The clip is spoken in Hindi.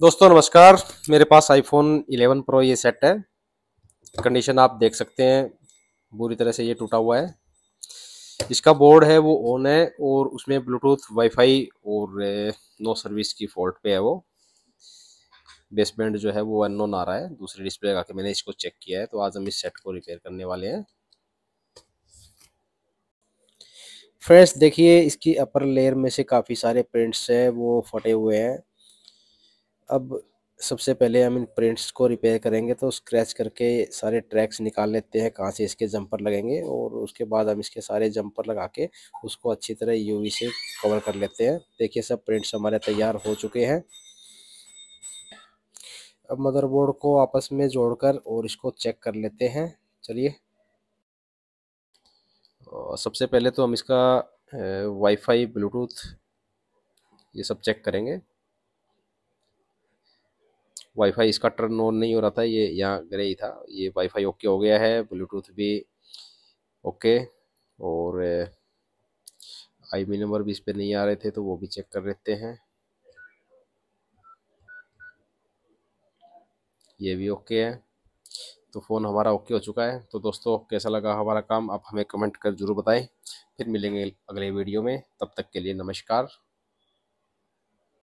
दोस्तों नमस्कार मेरे पास आईफोन 11 प्रो ये सेट है कंडीशन आप देख सकते हैं बुरी तरह से ये टूटा हुआ है इसका बोर्ड है वो ऑन है और उसमें ब्लूटूथ वाईफाई और नो सर्विस की फॉल्ट पे है वो बेसमेंट जो है वो अन आ रहा है दूसरे डिस्प्ले का के मैंने इसको चेक किया है तो आज हम इस सेट को रिपेयर करने वाले हैं फ्रेंड्स देखिए इसकी अपर लेयर में से काफ़ी सारे प्रिंट्स हैं वो फटे हुए हैं अब सबसे पहले हम इन प्रिंट्स को रिपेयर करेंगे तो स्क्रैच करके सारे ट्रैक्स निकाल लेते हैं कहाँ से इसके जंपर लगेंगे और उसके बाद हम इसके सारे जंपर लगा के उसको अच्छी तरह यूवी से कवर कर लेते हैं देखिए सब प्रिंट्स हमारे तैयार हो चुके हैं अब मदरबोर्ड को आपस में जोड़कर और इसको चेक कर लेते हैं चलिए सबसे पहले तो हम इसका वाईफाई ब्लूटूथ ये सब चेक करेंगे वाईफाई इसका टर्न ऑन नहीं हो रहा था ये यहाँ ग्रे ही था ये वाईफाई ओके हो गया है ब्लूटूथ भी ओके और आई बी नंबर भी इस पर नहीं आ रहे थे तो वो भी चेक कर लेते हैं ये भी ओके है तो फ़ोन हमारा ओके हो चुका है तो दोस्तों कैसा लगा हमारा काम आप हमें कमेंट कर जरूर बताएं फिर मिलेंगे अगले वीडियो में तब तक के लिए नमस्कार